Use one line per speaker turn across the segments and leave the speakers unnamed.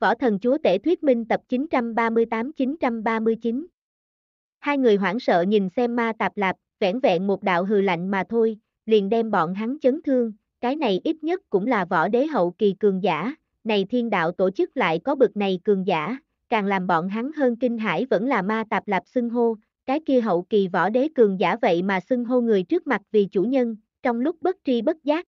Võ Thần Chúa Tể Thuyết Minh tập 938-939 Hai người hoảng sợ nhìn xem ma tạp lạp, vẻn vẹn một đạo hừ lạnh mà thôi, liền đem bọn hắn chấn thương, cái này ít nhất cũng là võ đế hậu kỳ cường giả, này thiên đạo tổ chức lại có bực này cường giả, càng làm bọn hắn hơn kinh hải vẫn là ma tạp lạp xưng hô, cái kia hậu kỳ võ đế cường giả vậy mà xưng hô người trước mặt vì chủ nhân, trong lúc bất tri bất giác.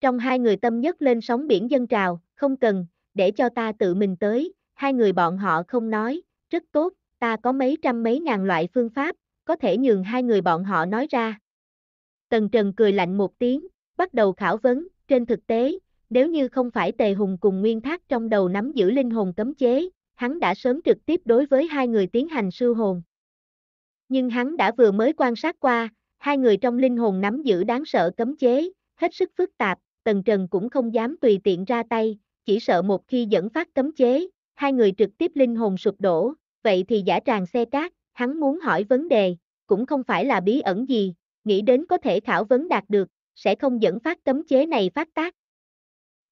Trong hai người tâm nhất lên sóng biển dân trào, không cần, để cho ta tự mình tới, hai người bọn họ không nói, rất tốt, ta có mấy trăm mấy ngàn loại phương pháp, có thể nhường hai người bọn họ nói ra. Tần Trần cười lạnh một tiếng, bắt đầu khảo vấn, trên thực tế, nếu như không phải Tề Hùng cùng Nguyên Thác trong đầu nắm giữ linh hồn cấm chế, hắn đã sớm trực tiếp đối với hai người tiến hành sư hồn. Nhưng hắn đã vừa mới quan sát qua, hai người trong linh hồn nắm giữ đáng sợ cấm chế, hết sức phức tạp, Tần Trần cũng không dám tùy tiện ra tay, chỉ sợ một khi dẫn phát cấm chế, hai người trực tiếp linh hồn sụp đổ, vậy thì giả tràng xe cát, hắn muốn hỏi vấn đề, cũng không phải là bí ẩn gì, nghĩ đến có thể khảo vấn đạt được, sẽ không dẫn phát cấm chế này phát tác.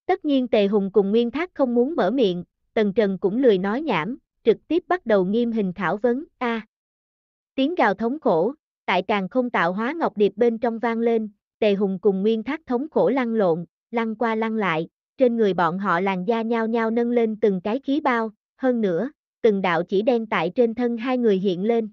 Tất nhiên Tề Hùng cùng Nguyên Thác không muốn mở miệng, Tần Trần cũng lười nói nhảm, trực tiếp bắt đầu nghiêm hình khảo vấn, a à, Tiếng gào thống khổ, tại càng không tạo hóa ngọc điệp bên trong vang lên, Tề Hùng cùng Nguyên Thác thống khổ lăn lộn, lăn qua lăn lại, trên người bọn họ làn da nhau nhau nâng lên từng cái khí bao, hơn nữa, từng đạo chỉ đen tại trên thân hai người hiện lên.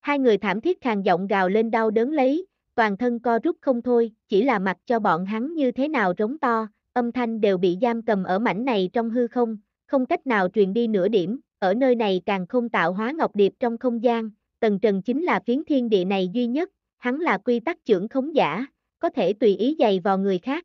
Hai người thảm thiết khàn giọng gào lên đau đớn lấy, toàn thân co rút không thôi, chỉ là mặt cho bọn hắn như thế nào rống to, âm thanh đều bị giam cầm ở mảnh này trong hư không, không cách nào truyền đi nửa điểm, ở nơi này càng không tạo hóa ngọc điệp trong không gian, tầng trần chính là phiến thiên địa này duy nhất, hắn là quy tắc trưởng khống giả, có thể tùy ý dày vào người khác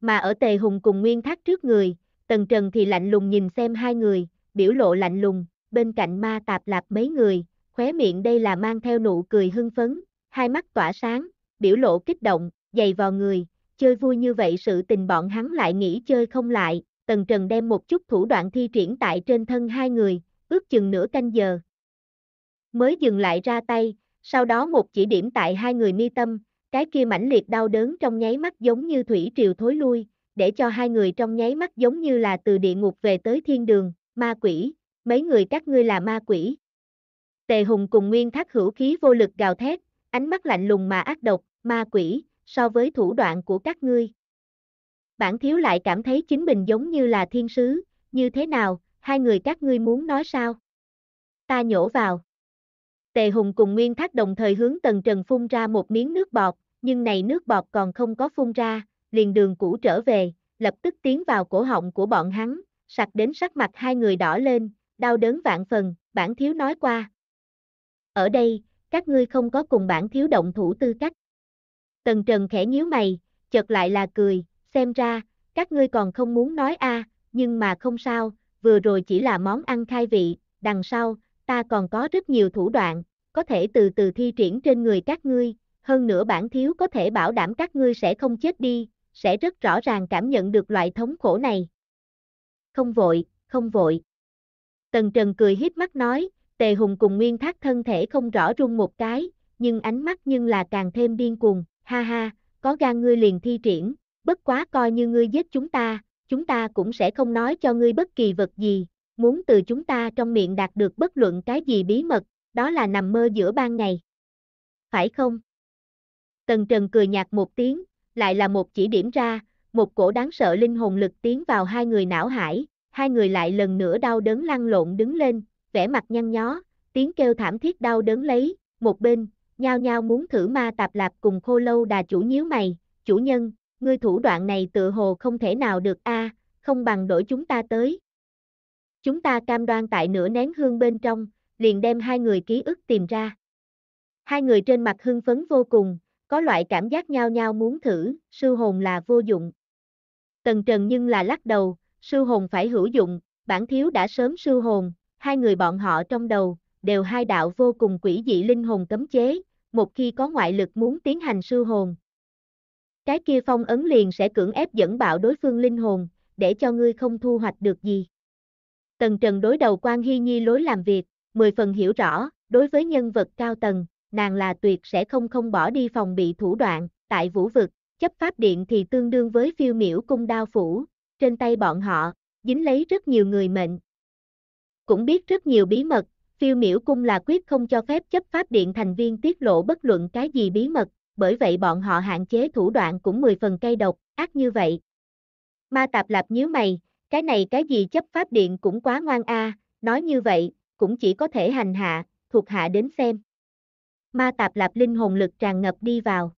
mà ở Tề Hùng cùng Nguyên Thác trước người, Tần Trần thì lạnh lùng nhìn xem hai người, biểu lộ lạnh lùng, bên cạnh ma tạp lạp mấy người, khóe miệng đây là mang theo nụ cười hưng phấn, hai mắt tỏa sáng, biểu lộ kích động, dày vào người, chơi vui như vậy sự tình bọn hắn lại nghĩ chơi không lại, Tần Trần đem một chút thủ đoạn thi triển tại trên thân hai người, ước chừng nửa canh giờ. Mới dừng lại ra tay, sau đó một chỉ điểm tại hai người mi tâm, cái kia mãnh liệt đau đớn trong nháy mắt giống như thủy triều thối lui, để cho hai người trong nháy mắt giống như là từ địa ngục về tới thiên đường, ma quỷ, mấy người các ngươi là ma quỷ. Tề Hùng cùng Nguyên Thác hữu khí vô lực gào thét, ánh mắt lạnh lùng mà ác độc, ma quỷ, so với thủ đoạn của các ngươi. Bản thiếu lại cảm thấy chính mình giống như là thiên sứ, như thế nào, hai người các ngươi muốn nói sao? Ta nhổ vào. Tề Hùng cùng Nguyên Thác đồng thời hướng Tần Trần phun ra một miếng nước bọt, nhưng này nước bọt còn không có phun ra, liền đường cũ trở về, lập tức tiến vào cổ họng của bọn hắn, sặc đến sắc mặt hai người đỏ lên, đau đớn vạn phần, bản thiếu nói qua. Ở đây, các ngươi không có cùng bản thiếu động thủ tư cách. Tần Trần khẽ nhíu mày, chợt lại là cười, xem ra, các ngươi còn không muốn nói a, à, nhưng mà không sao, vừa rồi chỉ là món ăn khai vị, đằng sau, ta còn có rất nhiều thủ đoạn, có thể từ từ thi triển trên người các ngươi, hơn nữa bản thiếu có thể bảo đảm các ngươi sẽ không chết đi, sẽ rất rõ ràng cảm nhận được loại thống khổ này. Không vội, không vội. Tần Trần cười híp mắt nói, Tề Hùng cùng Nguyên Thác thân thể không rõ rung một cái, nhưng ánh mắt nhưng là càng thêm điên cuồng, ha ha, có gan ngươi liền thi triển, bất quá coi như ngươi giết chúng ta, chúng ta cũng sẽ không nói cho ngươi bất kỳ vật gì, muốn từ chúng ta trong miệng đạt được bất luận cái gì bí mật, đó là nằm mơ giữa ban ngày. Phải không? Tần Trần cười nhạt một tiếng, lại là một chỉ điểm ra, một cổ đáng sợ linh hồn lực tiến vào hai người não hải, hai người lại lần nữa đau đớn lăn lộn đứng lên, vẻ mặt nhăn nhó, tiếng kêu thảm thiết đau đớn lấy, một bên, nhao nhao muốn thử ma tạp lạp cùng khô lâu đà chủ nhíu mày, chủ nhân, ngươi thủ đoạn này tự hồ không thể nào được a, à, không bằng đổi chúng ta tới. Chúng ta cam đoan tại nửa nén hương bên trong, liền đem hai người ký ức tìm ra. Hai người trên mặt hưng phấn vô cùng, có loại cảm giác nhao nhao muốn thử, sư hồn là vô dụng. Tần Trần nhưng là lắc đầu, sư hồn phải hữu dụng, bản thiếu đã sớm sư hồn, hai người bọn họ trong đầu, đều hai đạo vô cùng quỷ dị linh hồn cấm chế, một khi có ngoại lực muốn tiến hành sư hồn. Cái kia phong ấn liền sẽ cưỡng ép dẫn bạo đối phương linh hồn, để cho ngươi không thu hoạch được gì. Tần Trần đối đầu quan Hy Nhi lối làm việc, mười phần hiểu rõ, đối với nhân vật cao tầng, nàng là tuyệt sẽ không không bỏ đi phòng bị thủ đoạn, tại vũ vực, chấp pháp điện thì tương đương với phiêu miểu cung đao phủ, trên tay bọn họ, dính lấy rất nhiều người mệnh. Cũng biết rất nhiều bí mật, phiêu miểu cung là quyết không cho phép chấp pháp điện thành viên tiết lộ bất luận cái gì bí mật, bởi vậy bọn họ hạn chế thủ đoạn cũng mười phần cây độc, ác như vậy. Ma tạp lạp nhíu mày, cái này cái gì chấp pháp điện cũng quá ngoan a nói như vậy, cũng chỉ có thể hành hạ, thuộc hạ đến xem. Ma tạp lạp linh hồn lực tràn ngập đi vào.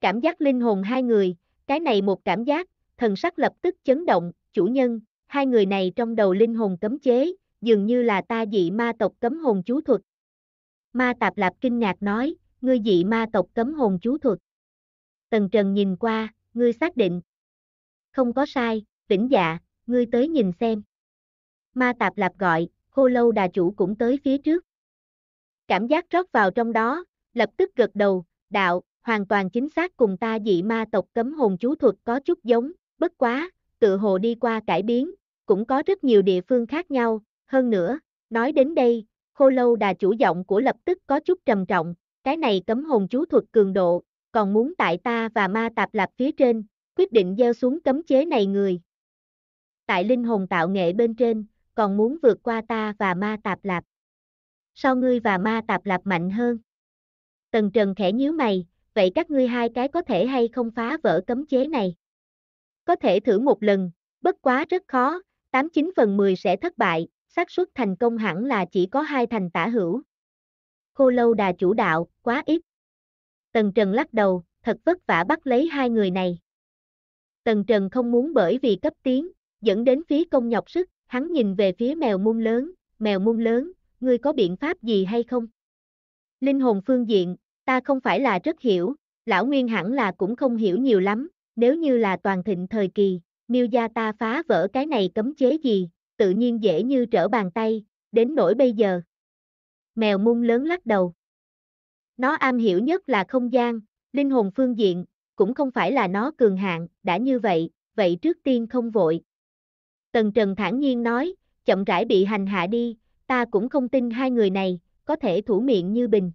Cảm giác linh hồn hai người, cái này một cảm giác, thần sắc lập tức chấn động, chủ nhân, hai người này trong đầu linh hồn cấm chế, dường như là ta dị ma tộc cấm hồn chú thuật. Ma tạp lạp kinh ngạc nói, ngươi dị ma tộc cấm hồn chú thuật. Tần Trần nhìn qua, ngươi xác định. Không có sai, vĩnh dạ, ngươi tới nhìn xem. Ma tạp lạp gọi, khô lâu đà chủ cũng tới phía trước. Cảm giác rót vào trong đó, lập tức gật đầu, đạo, hoàn toàn chính xác cùng ta dị ma tộc cấm hồn chú thuật có chút giống, bất quá, tự hồ đi qua cải biến, cũng có rất nhiều địa phương khác nhau, hơn nữa, nói đến đây, khô lâu đà chủ giọng của lập tức có chút trầm trọng, cái này cấm hồn chú thuật cường độ, còn muốn tại ta và ma tạp lạp phía trên, quyết định gieo xuống cấm chế này người. Tại linh hồn tạo nghệ bên trên, còn muốn vượt qua ta và ma tạp lạp. Sao ngươi và ma tạp lạp mạnh hơn? Tần Trần khẽ nhíu mày, vậy các ngươi hai cái có thể hay không phá vỡ cấm chế này? Có thể thử một lần, bất quá rất khó, 89 phần 10 sẽ thất bại, xác suất thành công hẳn là chỉ có hai thành tả hữu. Khô lâu đà chủ đạo, quá ít. Tần Trần lắc đầu, thật vất vả bắt lấy hai người này. Tần Trần không muốn bởi vì cấp tiến, dẫn đến phí công nhọc sức, Hắn nhìn về phía mèo mung lớn, mèo mung lớn, ngươi có biện pháp gì hay không? Linh hồn phương diện, ta không phải là rất hiểu, lão nguyên hẳn là cũng không hiểu nhiều lắm, nếu như là toàn thịnh thời kỳ, miêu gia ta phá vỡ cái này cấm chế gì, tự nhiên dễ như trở bàn tay, đến nỗi bây giờ. Mèo mung lớn lắc đầu. Nó am hiểu nhất là không gian, linh hồn phương diện, cũng không phải là nó cường hạn, đã như vậy, vậy trước tiên không vội, Tần Trần thản nhiên nói, chậm rãi bị hành hạ đi, ta cũng không tin hai người này, có thể thủ miệng như bình.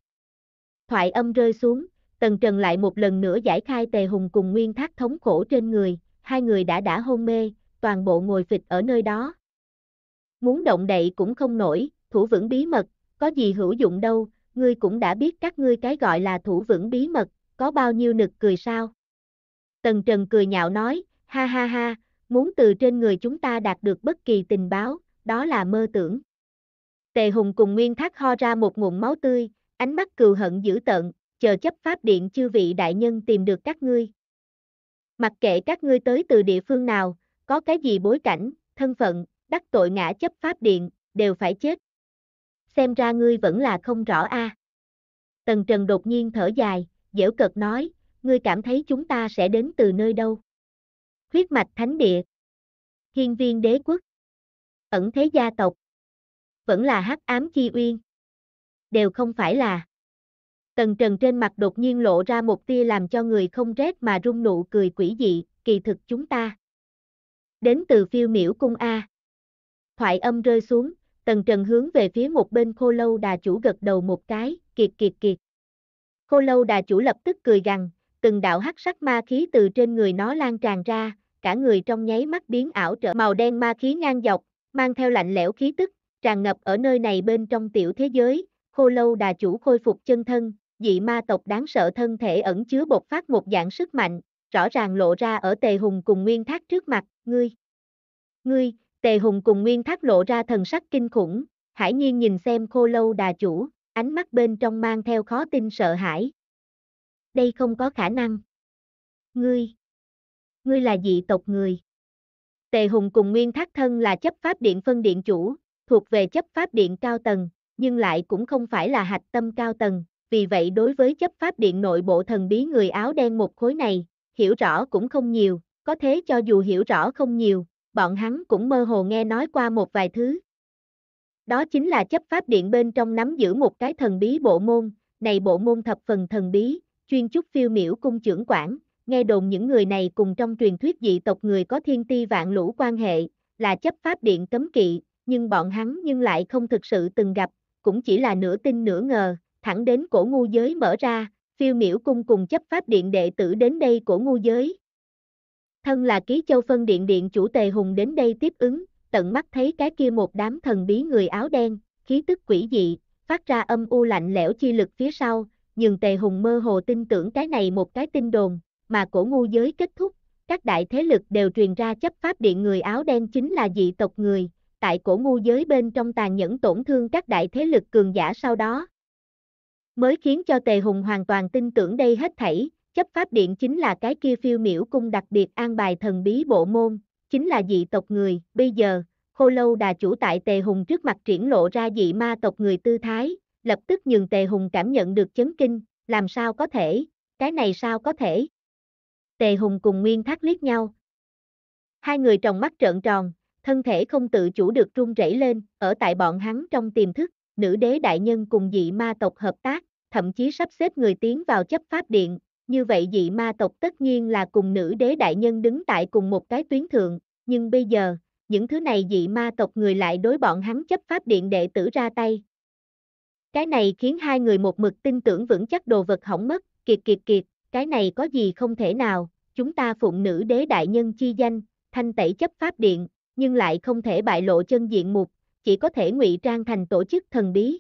Thoại âm rơi xuống, Tần Trần lại một lần nữa giải khai tề hùng cùng nguyên thác thống khổ trên người, hai người đã đã hôn mê, toàn bộ ngồi phịch ở nơi đó. Muốn động đậy cũng không nổi, thủ vững bí mật, có gì hữu dụng đâu, ngươi cũng đã biết các ngươi cái gọi là thủ vững bí mật, có bao nhiêu nực cười sao. Tần Trần cười nhạo nói, ha ha ha, muốn từ trên người chúng ta đạt được bất kỳ tình báo, đó là mơ tưởng. Tề Hùng cùng Nguyên Thác ho ra một ngụm máu tươi, ánh mắt cừu hận dữ tợn, chờ chấp pháp điện chư vị đại nhân tìm được các ngươi. Mặc kệ các ngươi tới từ địa phương nào, có cái gì bối cảnh, thân phận, đắc tội ngã chấp pháp điện, đều phải chết. Xem ra ngươi vẫn là không rõ a. À. Tần Trần đột nhiên thở dài, dễu cợt nói, ngươi cảm thấy chúng ta sẽ đến từ nơi đâu? Huyết mạch thánh địa. Hiên viên đế quốc. Ẩn thế gia tộc. Vẫn là hắc ám chi uyên. Đều không phải là. Tần trần trên mặt đột nhiên lộ ra một tia làm cho người không rét mà rung nụ cười quỷ dị, kỳ thực chúng ta. Đến từ phiêu miểu cung A. Thoại âm rơi xuống, tần trần hướng về phía một bên khô lâu đà chủ gật đầu một cái, kiệt kiệt kiệt. Khô lâu đà chủ lập tức cười gằn, từng đạo hắc sắc ma khí từ trên người nó lan tràn ra, cả người trong nháy mắt biến ảo trở màu đen ma khí ngang dọc, mang theo lạnh lẽo khí tức, tràn ngập ở nơi này bên trong tiểu thế giới, khô lâu đà chủ khôi phục chân thân, dị ma tộc đáng sợ thân thể ẩn chứa bộc phát một dạng sức mạnh, rõ ràng lộ ra ở tề hùng cùng nguyên thác trước mặt, ngươi. Ngươi, tề hùng cùng nguyên thác lộ ra thần sắc kinh khủng, hải nhiên nhìn xem khô lâu đà chủ, ánh mắt bên trong mang theo khó tin sợ hãi, đây không có khả năng. Ngươi, ngươi là dị tộc người. Tề Hùng cùng Nguyên Thác Thân là chấp pháp điện phân điện chủ, thuộc về chấp pháp điện cao tầng, nhưng lại cũng không phải là hạch tâm cao tầng, vì vậy đối với chấp pháp điện nội bộ thần bí người áo đen một khối này, hiểu rõ cũng không nhiều, có thế cho dù hiểu rõ không nhiều, bọn hắn cũng mơ hồ nghe nói qua một vài thứ. Đó chính là chấp pháp điện bên trong nắm giữ một cái thần bí bộ môn, này bộ môn thập phần thần bí, chuyên chúc phiêu miễu cung trưởng quản, nghe đồn những người này cùng trong truyền thuyết dị tộc người có thiên ti vạn lũ quan hệ, là chấp pháp điện cấm kỵ, nhưng bọn hắn nhưng lại không thực sự từng gặp, cũng chỉ là nửa tin nửa ngờ, thẳng đến cổ ngu giới mở ra, phiêu miễu cung cùng chấp pháp điện đệ tử đến đây cổ ngu giới. Thân là ký châu phân điện điện chủ tề hùng đến đây tiếp ứng, tận mắt thấy cái kia một đám thần bí người áo đen, khí tức quỷ dị, phát ra âm u lạnh lẽo chi lực phía sau, nhưng Tề Hùng mơ hồ tin tưởng cái này một cái tin đồn, mà cổ ngu giới kết thúc, các đại thế lực đều truyền ra chấp pháp điện người áo đen chính là dị tộc người, tại cổ ngu giới bên trong tàn nhẫn tổn thương các đại thế lực cường giả sau đó. Mới khiến cho Tề Hùng hoàn toàn tin tưởng đây hết thảy, chấp pháp điện chính là cái kia phiêu miểu cung đặc biệt an bài thần bí bộ môn, chính là dị tộc người, bây giờ, khô lâu đà chủ tại Tề Hùng trước mặt triển lộ ra dị ma tộc người tư thái, lập tức nhường Tề Hùng cảm nhận được chấn kinh, làm sao có thể, cái này sao có thể. Tề Hùng cùng Nguyên Thác liếc nhau. Hai người tròng mắt trợn tròn, thân thể không tự chủ được run rẩy lên, ở tại bọn hắn trong tiềm thức, nữ đế đại nhân cùng dị ma tộc hợp tác, thậm chí sắp xếp người tiến vào chấp pháp điện, như vậy dị ma tộc tất nhiên là cùng nữ đế đại nhân đứng tại cùng một cái tuyến thượng, nhưng bây giờ, những thứ này dị ma tộc người lại đối bọn hắn chấp pháp điện đệ tử ra tay, cái này khiến hai người một mực tin tưởng vững chắc đồ vật hỏng mất, kiệt kiệt kiệt, cái này có gì không thể nào, chúng ta phụng nữ đế đại nhân chi danh, thanh tẩy chấp pháp điện, nhưng lại không thể bại lộ chân diện mục, chỉ có thể ngụy trang thành tổ chức thần bí.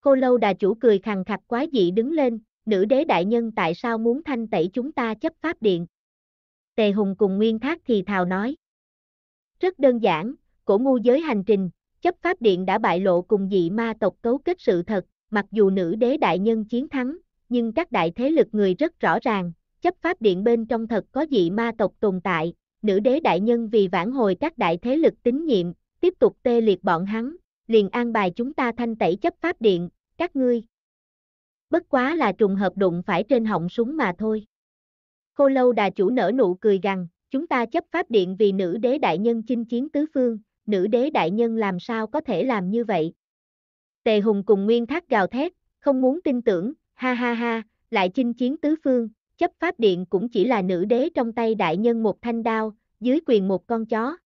cô lâu đà chủ cười khằng khặc quá dị đứng lên, nữ đế đại nhân tại sao muốn thanh tẩy chúng ta chấp pháp điện? Tề Hùng cùng Nguyên Thác thì thào nói. Rất đơn giản, cổ ngu giới hành trình, chấp pháp điện đã bại lộ cùng dị ma tộc cấu kết sự thật, mặc dù nữ đế đại nhân chiến thắng, nhưng các đại thế lực người rất rõ ràng, chấp pháp điện bên trong thật có dị ma tộc tồn tại, nữ đế đại nhân vì vãn hồi các đại thế lực tín nhiệm, tiếp tục tê liệt bọn hắn, liền an bài chúng ta thanh tẩy chấp pháp điện, các ngươi. Bất quá là trùng hợp đụng phải trên họng súng mà thôi. Khô lâu đà chủ nở nụ cười rằng, chúng ta chấp pháp điện vì nữ đế đại nhân chinh chiến tứ phương, nữ đế đại nhân làm sao có thể làm như vậy. Tề Hùng cùng Nguyên Thác gào thét, không muốn tin tưởng, ha ha ha, lại chinh chiến tứ phương, chấp pháp điện cũng chỉ là nữ đế trong tay đại nhân một thanh đao, dưới quyền một con chó.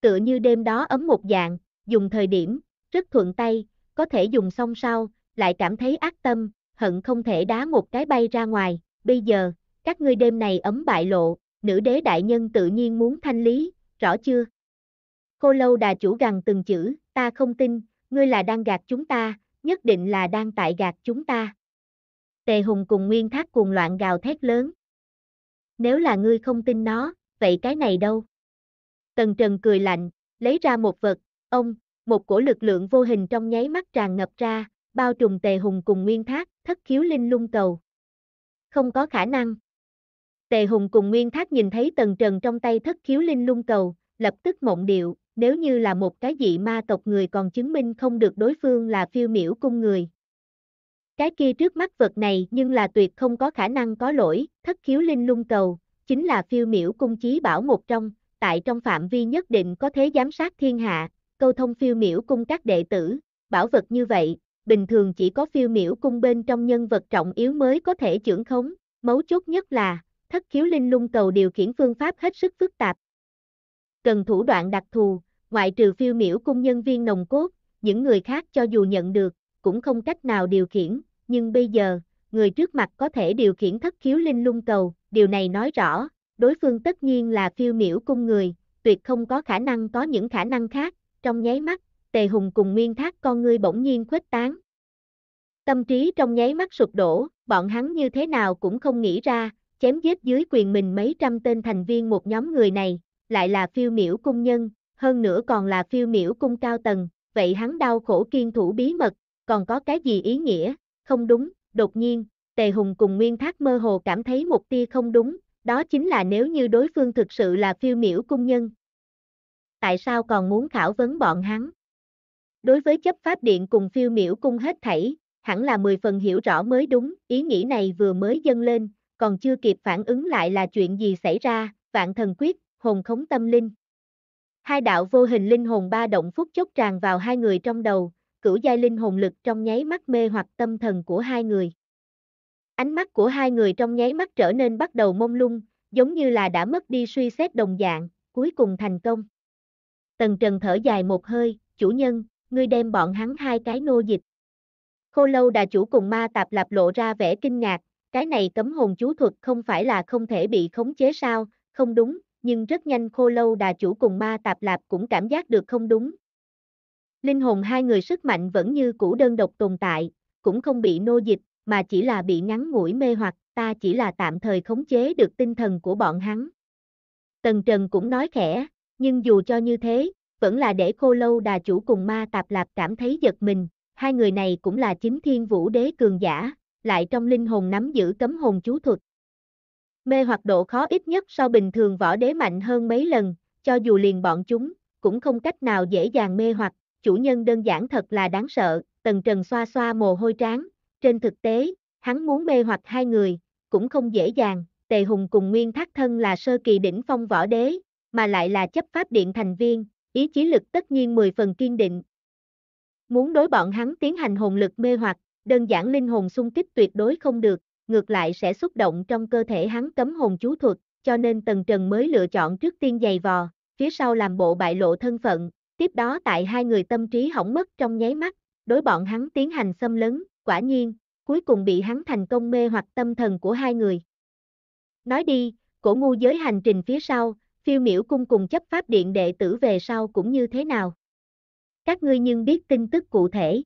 Tựa như đêm đó ấm một dạng, dùng thời điểm, rất thuận tay, có thể dùng xong sau, lại cảm thấy ác tâm, hận không thể đá một cái bay ra ngoài, bây giờ, các ngươi đêm này ấm bại lộ, nữ đế đại nhân tự nhiên muốn thanh lý, rõ chưa? Cô lâu đà chủ gằn từng chữ, ta không tin, ngươi là đang gạt chúng ta, nhất định là đang tại gạt chúng ta. Tề Hùng cùng Nguyên Thác cuồng loạn gào thét lớn. Nếu là ngươi không tin nó, vậy cái này đâu? Tần Trần cười lạnh, lấy ra một vật, ông, một cổ lực lượng vô hình trong nháy mắt tràn ngập ra, bao trùm Tề Hùng cùng Nguyên Thác, thất khiếu linh lung cầu. Không có khả năng. Tề Hùng cùng Nguyên Thác nhìn thấy Tần Trần trong tay thất khiếu linh lung cầu, lập tức mộng điệu, nếu như là một cái dị ma tộc người còn chứng minh không được đối phương là phiêu miểu cung người. Cái kia trước mắt vật này nhưng là tuyệt không có khả năng có lỗi, thất khiếu linh lung cầu, chính là phiêu miểu cung chí bảo một trong, tại trong phạm vi nhất định có thế giám sát thiên hạ, câu thông phiêu miểu cung các đệ tử, bảo vật như vậy, bình thường chỉ có phiêu miểu cung bên trong nhân vật trọng yếu mới có thể trưởng khống, mấu chốt nhất là, thất khiếu linh lung cầu điều khiển phương pháp hết sức phức tạp, cần thủ đoạn đặc thù, ngoại trừ phiêu miểu cung nhân viên nồng cốt, những người khác cho dù nhận được, cũng không cách nào điều khiển, nhưng bây giờ, người trước mặt có thể điều khiển thất khiếu linh lung cầu, điều này nói rõ, đối phương tất nhiên là phiêu miểu cung người, tuyệt không có khả năng có những khả năng khác, trong nháy mắt, tề hùng cùng nguyên thác con ngươi bỗng nhiên khuếch tán. Tâm trí trong nháy mắt sụp đổ, bọn hắn như thế nào cũng không nghĩ ra, chém giết dưới quyền mình mấy trăm tên thành viên một nhóm người này, lại là phiêu miễu cung nhân, hơn nữa còn là phiêu miễu cung cao tầng, vậy hắn đau khổ kiên thủ bí mật, còn có cái gì ý nghĩa, không đúng, đột nhiên, Tề Hùng cùng Nguyên Thác mơ hồ cảm thấy một tia không đúng, đó chính là nếu như đối phương thực sự là phiêu miễu cung nhân. Tại sao còn muốn khảo vấn bọn hắn? Đối với chấp pháp điện cùng phiêu miễu cung hết thảy, hẳn là 10 phần hiểu rõ mới đúng, ý nghĩ này vừa mới dâng lên, còn chưa kịp phản ứng lại là chuyện gì xảy ra, vạn thần quyết hồn khống tâm linh. Hai đạo vô hình linh hồn ba động phút chốc tràn vào hai người trong đầu, cửu giai linh hồn lực trong nháy mắt mê hoặc tâm thần của hai người. Ánh mắt của hai người trong nháy mắt trở nên bắt đầu mông lung, giống như là đã mất đi suy xét đồng dạng, cuối cùng thành công. Tần Trần thở dài một hơi, chủ nhân, ngươi đem bọn hắn hai cái nô dịch. Khô lâu đà chủ cùng ma tạp lạp lộ ra vẻ kinh ngạc, cái này cấm hồn chú thuật không phải là không thể bị khống chế sao, không đúng, nhưng rất nhanh khô lâu đà chủ cùng ma tạp lạp cũng cảm giác được không đúng. Linh hồn hai người sức mạnh vẫn như cũ đơn độc tồn tại, cũng không bị nô dịch, mà chỉ là bị ngắn ngủi mê hoặc, ta chỉ là tạm thời khống chế được tinh thần của bọn hắn. Tần Trần cũng nói khẽ, nhưng dù cho như thế, vẫn là để khô lâu đà chủ cùng ma tạp lạp cảm thấy giật mình, hai người này cũng là chính thiên vũ đế cường giả, lại trong linh hồn nắm giữ cấm hồn chú thuật, mê hoặc độ khó ít nhất so bình thường võ đế mạnh hơn mấy lần, cho dù liền bọn chúng, cũng không cách nào dễ dàng mê hoặc, chủ nhân đơn giản thật là đáng sợ, tần trần xoa xoa mồ hôi trán, trên thực tế, hắn muốn mê hoặc hai người, cũng không dễ dàng, tề hùng cùng nguyên thác thân là sơ kỳ đỉnh phong võ đế, mà lại là chấp pháp điện thành viên, ý chí lực tất nhiên 10 phần kiên định. Muốn đối bọn hắn tiến hành hồn lực mê hoặc, đơn giản linh hồn xung kích tuyệt đối không được, ngược lại sẽ xúc động trong cơ thể hắn cấm hồn chú thuật, cho nên Tần Trần mới lựa chọn trước tiên giày vò, phía sau làm bộ bại lộ thân phận, tiếp đó tại hai người tâm trí hỏng mất trong nháy mắt, đối bọn hắn tiến hành xâm lấn, quả nhiên, cuối cùng bị hắn thành công mê hoặc tâm thần của hai người. Nói đi, cổ ngu giới hành trình phía sau, phiêu miểu cung cùng chấp pháp điện đệ tử về sau cũng như thế nào. Các ngươi nhưng biết tin tức cụ thể.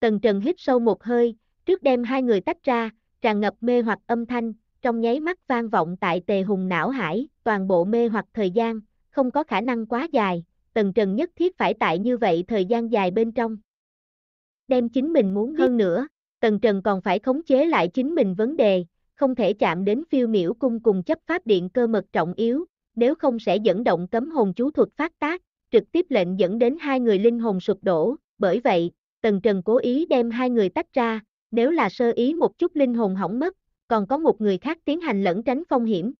Tần Trần hít sâu một hơi, trước đem hai người tách ra, tràn ngập mê hoặc âm thanh, trong nháy mắt vang vọng tại tề hùng não hải, toàn bộ mê hoặc thời gian, không có khả năng quá dài, tần trần nhất thiết phải tại như vậy thời gian dài bên trong. Đem chính mình muốn hơn nữa, tần trần còn phải khống chế lại chính mình vấn đề, không thể chạm đến phiêu miểu cung cùng chấp pháp điện cơ mật trọng yếu, nếu không sẽ dẫn động cấm hồn chú thuật phát tác, trực tiếp lệnh dẫn đến hai người linh hồn sụp đổ, bởi vậy, tần trần cố ý đem hai người tách ra, nếu là sơ ý một chút linh hồn hỏng mất, còn có một người khác tiến hành lẫn tránh phong hiểm.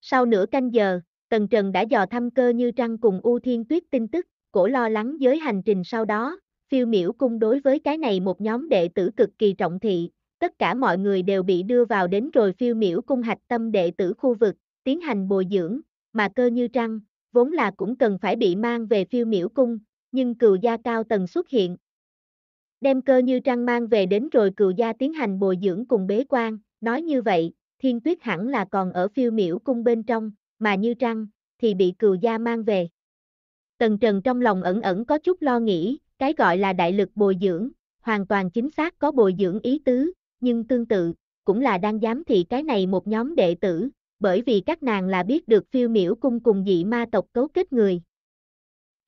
Sau nửa canh giờ, Tần Trần đã dò thăm cơ như trăng cùng U Thiên Tuyết tin tức, cổ lo lắng giới hành trình sau đó, phiêu miểu cung đối với cái này một nhóm đệ tử cực kỳ trọng thị, tất cả mọi người đều bị đưa vào đến rồi phiêu miểu cung hạch tâm đệ tử khu vực, tiến hành bồi dưỡng, mà cơ như trăng, vốn là cũng cần phải bị mang về phiêu miểu cung, nhưng cừu gia cao tần xuất hiện, đem cơ như trăng mang về đến rồi cựu gia tiến hành bồi dưỡng cùng bế quan, nói như vậy, thiên tuyết hẳn là còn ở phiêu miễu cung bên trong, mà như trăng, thì bị cựu gia mang về. Tần Trần trong lòng ẩn ẩn có chút lo nghĩ, cái gọi là đại lực bồi dưỡng, hoàn toàn chính xác có bồi dưỡng ý tứ, nhưng tương tự, cũng là đang dám thị cái này một nhóm đệ tử, bởi vì các nàng là biết được phiêu miễu cung cùng dị ma tộc cấu kết người,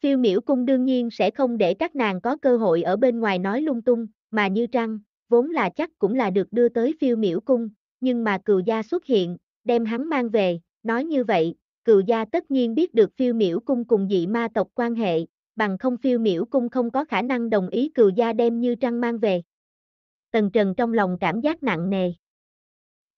Phiêu miễu cung đương nhiên sẽ không để các nàng có cơ hội ở bên ngoài nói lung tung, mà như trăng, vốn là chắc cũng là được đưa tới phiêu miễu cung, nhưng mà cừu gia xuất hiện, đem hắn mang về, nói như vậy, cừu gia tất nhiên biết được phiêu miễu cung cùng dị ma tộc quan hệ, bằng không phiêu miễu cung không có khả năng đồng ý cừu gia đem như trăng mang về. Tần Trần trong lòng cảm giác nặng nề.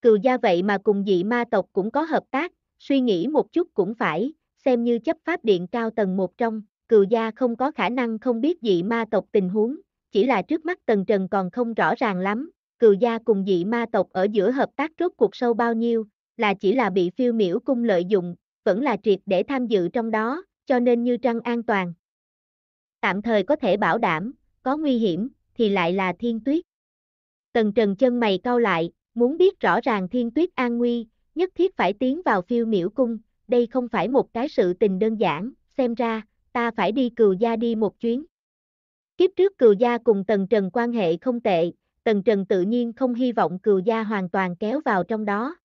Cừu gia vậy mà cùng dị ma tộc cũng có hợp tác, suy nghĩ một chút cũng phải, xem như chấp pháp điện cao tầng một trong, cừu gia không có khả năng không biết dị ma tộc tình huống, chỉ là trước mắt Tần Trần còn không rõ ràng lắm, cừu gia cùng dị ma tộc ở giữa hợp tác rốt cuộc sâu bao nhiêu, là chỉ là bị phiêu miểu cung lợi dụng, vẫn là triệt để tham dự trong đó, cho nên như trăng an toàn. Tạm thời có thể bảo đảm, có nguy hiểm, thì lại là thiên tuyết. Tần trần chân mày cau lại, muốn biết rõ ràng thiên tuyết an nguy, nhất thiết phải tiến vào phiêu miểu cung, đây không phải một cái sự tình đơn giản, xem ra, ta phải đi cừu gia đi một chuyến. Kiếp trước cừu gia cùng Tần Trần quan hệ không tệ, Tần Trần tự nhiên không hy vọng cừu gia hoàn toàn kéo vào trong đó.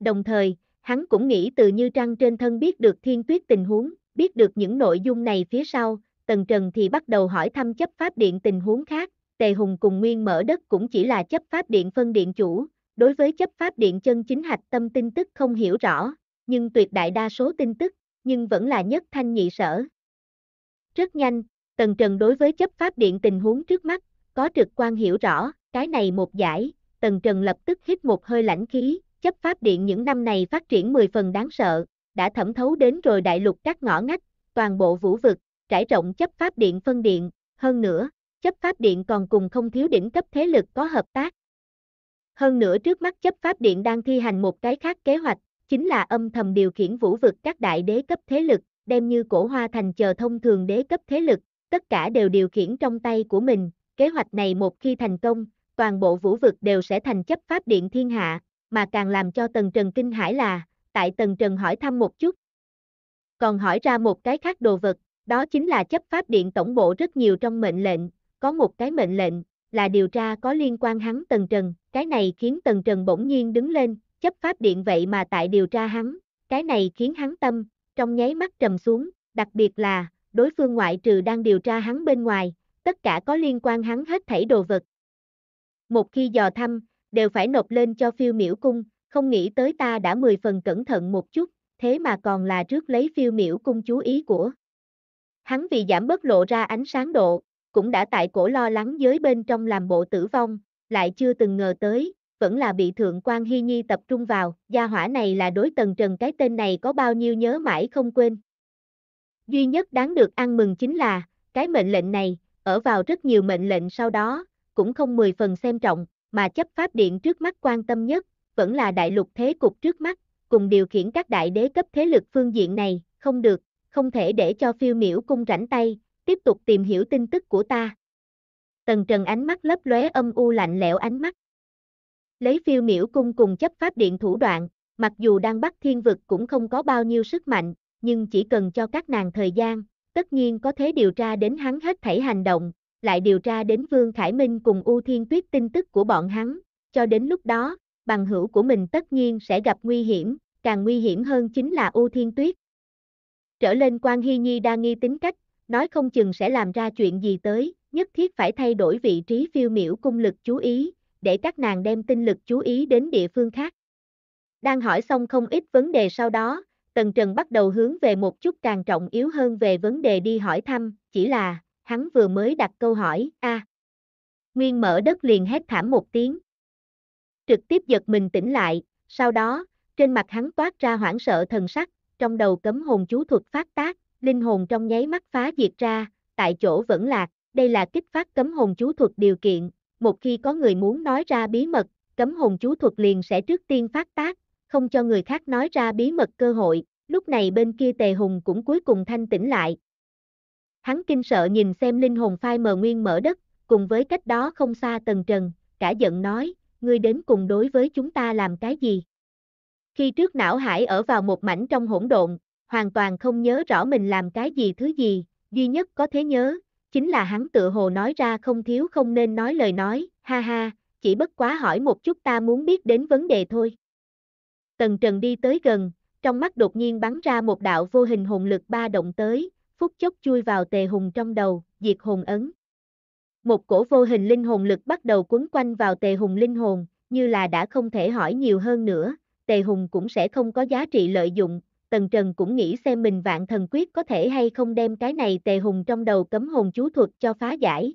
Đồng thời, hắn cũng nghĩ từ như trăng trên thân biết được thiên tuyết tình huống, biết được những nội dung này phía sau, Tần Trần thì bắt đầu hỏi thăm chấp pháp điện tình huống khác, Tề Hùng cùng Nguyên mở đất cũng chỉ là chấp pháp điện phân điện chủ, đối với chấp pháp điện chân chính hạch tâm tin tức không hiểu rõ, nhưng tuyệt đại đa số tin tức nhưng vẫn là nhất thanh nhị sở. Rất nhanh, Tần Trần đối với chấp pháp điện tình huống trước mắt, có trực quan hiểu rõ, cái này một giải, Tần Trần lập tức hít một hơi lãnh khí, chấp pháp điện những năm này phát triển 10 phần đáng sợ, đã thẩm thấu đến rồi đại lục các ngõ ngách, toàn bộ vũ vực, trải rộng chấp pháp điện phân điện, hơn nữa, chấp pháp điện còn cùng không thiếu đỉnh cấp thế lực có hợp tác. Hơn nữa trước mắt chấp pháp điện đang thi hành một cái khác kế hoạch, chính là âm thầm điều khiển vũ vực các đại đế cấp thế lực, đem như cổ hoa thành chờ thông thường đế cấp thế lực, tất cả đều điều khiển trong tay của mình, kế hoạch này một khi thành công, toàn bộ vũ vực đều sẽ thành chấp pháp điện thiên hạ, mà càng làm cho Tần Trần kinh hãi là, tại Tần Trần hỏi thăm một chút. Còn hỏi ra một cái khác đồ vật, đó chính là chấp pháp điện tổng bộ rất nhiều trong mệnh lệnh, có một cái mệnh lệnh, là điều tra có liên quan hắn Tần Trần, cái này khiến Tần Trần bỗng nhiên đứng lên, chấp pháp điện vậy mà tại điều tra hắn, cái này khiến hắn tâm, trong nháy mắt trầm xuống, đặc biệt là, đối phương ngoại trừ đang điều tra hắn bên ngoài, tất cả có liên quan hắn hết thảy đồ vật. Một khi dò thăm, đều phải nộp lên cho phiêu miễu cung, không nghĩ tới ta đã mười phần cẩn thận một chút, thế mà còn là trước lấy phiêu miễu cung chú ý của. Hắn vì giảm bớt lộ ra ánh sáng độ, cũng đã tại cổ lo lắng giới bên trong làm bộ tử vong, lại chưa từng ngờ tới, vẫn là bị Thượng quan Hy Nhi tập trung vào, gia hỏa này là đối tần trần cái tên này có bao nhiêu nhớ mãi không quên. Duy nhất đáng được ăn mừng chính là, cái mệnh lệnh này, ở vào rất nhiều mệnh lệnh sau đó, cũng không mười phần xem trọng, mà chấp pháp điện trước mắt quan tâm nhất, vẫn là đại lục thế cục trước mắt, cùng điều khiển các đại đế cấp thế lực phương diện này, không được, không thể để cho phiêu miểu cung rảnh tay, tiếp tục tìm hiểu tin tức của ta. Tần Trần ánh mắt lấp lóe âm u lạnh lẽo ánh mắt. Lấy phiêu miễu cung cùng chấp pháp điện thủ đoạn, mặc dù đang bắt thiên vực cũng không có bao nhiêu sức mạnh, nhưng chỉ cần cho các nàng thời gian, tất nhiên có thể điều tra đến hắn hết thảy hành động, lại điều tra đến Vương Khải Minh cùng U Thiên Tuyết tin tức của bọn hắn, cho đến lúc đó, bằng hữu của mình tất nhiên sẽ gặp nguy hiểm, càng nguy hiểm hơn chính là U Thiên Tuyết. Trở lên quan Hy Nhi đa nghi tính cách, nói không chừng sẽ làm ra chuyện gì tới, nhất thiết phải thay đổi vị trí phiêu miễu cung lực chú ý, để các nàng đem tinh lực chú ý đến địa phương khác. Đang hỏi xong không ít vấn đề sau đó, Tần Trần bắt đầu hướng về một chút càng trọng yếu hơn về vấn đề đi hỏi thăm, chỉ là, hắn vừa mới đặt câu hỏi, a Nguyên mở đất liền hét thảm một tiếng. Trực tiếp giật mình tỉnh lại, sau đó, trên mặt hắn toát ra hoảng sợ thần sắc, trong đầu cấm hồn chú thuật phát tác, linh hồn trong nháy mắt phá diệt ra, tại chỗ vẫn lạc, đây là kích phát cấm hồn chú thuật điều kiện, một khi có người muốn nói ra bí mật, cấm hồn chú thuật liền sẽ trước tiên phát tác, không cho người khác nói ra bí mật cơ hội, lúc này bên kia tề hùng cũng cuối cùng thanh tỉnh lại. Hắn kinh sợ nhìn xem linh hồn phai mờ nguyên mở đất, cùng với cách đó không xa tầng trần, cả giận nói, ngươi đến cùng đối với chúng ta làm cái gì? Khi trước não hải ở vào một mảnh trong hỗn độn, hoàn toàn không nhớ rõ mình làm cái gì thứ gì, duy nhất có thế nhớ, chính là hắn tựa hồ nói ra không thiếu không nên nói lời nói, ha ha, chỉ bất quá hỏi một chút ta muốn biết đến vấn đề thôi. Tần Trần đi tới gần, trong mắt đột nhiên bắn ra một đạo vô hình hồn lực ba động tới, phút chốc chui vào tề hùng trong đầu, diệt hồn ấn. Một cổ vô hình linh hồn lực bắt đầu quấn quanh vào tề hùng linh hồn, như là đã không thể hỏi nhiều hơn nữa, tề hùng cũng sẽ không có giá trị lợi dụng, Tần Trần cũng nghĩ xem mình vạn thần quyết có thể hay không đem cái này tề hùng trong đầu cấm hồn chú thuật cho phá giải.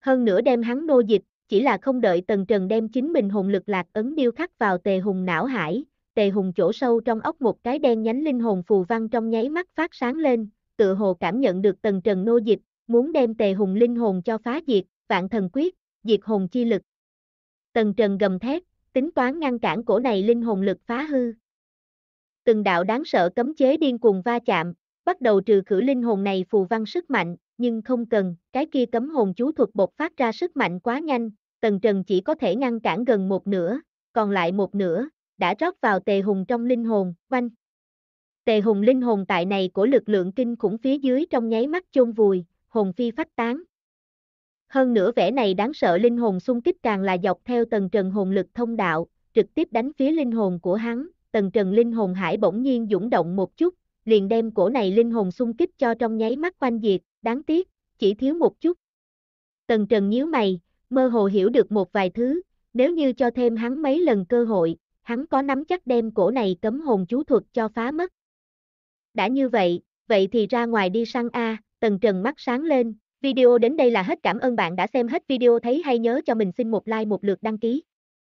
Hơn nữa đem hắn nô dịch, chỉ là không đợi Tần Trần đem chính mình hồn lực lạc ấn điêu khắc vào tề hùng não hải, tề hùng chỗ sâu trong ốc một cái đen nhánh linh hồn phù văn trong nháy mắt phát sáng lên, tự hồ cảm nhận được Tần Trần nô dịch, muốn đem tề hùng linh hồn cho phá diệt, vạn thần quyết, diệt hồn chi lực. Tần Trần gầm thét, tính toán ngăn cản cổ này linh hồn lực phá hư từng đạo đáng sợ cấm chế điên cuồng va chạm, bắt đầu trừ khử linh hồn này phù văn sức mạnh, nhưng không cần, cái kia cấm hồn chú thuật bộc phát ra sức mạnh quá nhanh, Tần Trần chỉ có thể ngăn cản gần một nửa, còn lại một nửa, đã rót vào tề hùng trong linh hồn, quanh. Tề hùng linh hồn tại này của lực lượng kinh khủng phía dưới trong nháy mắt chôn vùi, hồn phi phách tán. Hơn nữa vẻ này đáng sợ linh hồn xung kích càng là dọc theo tầng trần hồn lực thông đạo, trực tiếp đánh phía linh hồn của hắn, tầng trần linh hồn hải bỗng nhiên dũng động một chút, liền đem cổ này linh hồn xung kích cho trong nháy mắt quanh diệt, đáng tiếc, chỉ thiếu một chút. Tần Trần nhíu mày, mơ hồ hiểu được một vài thứ, nếu như cho thêm hắn mấy lần cơ hội, hắn có nắm chắc đem cổ này cấm hồn chú thuật cho phá mất. Đã như vậy, vậy thì ra ngoài đi săn A, Tần Trần mắt sáng lên, video đến đây là hết cảm ơn bạn đã xem hết video thấy hay nhớ cho mình xin một like một lượt đăng ký.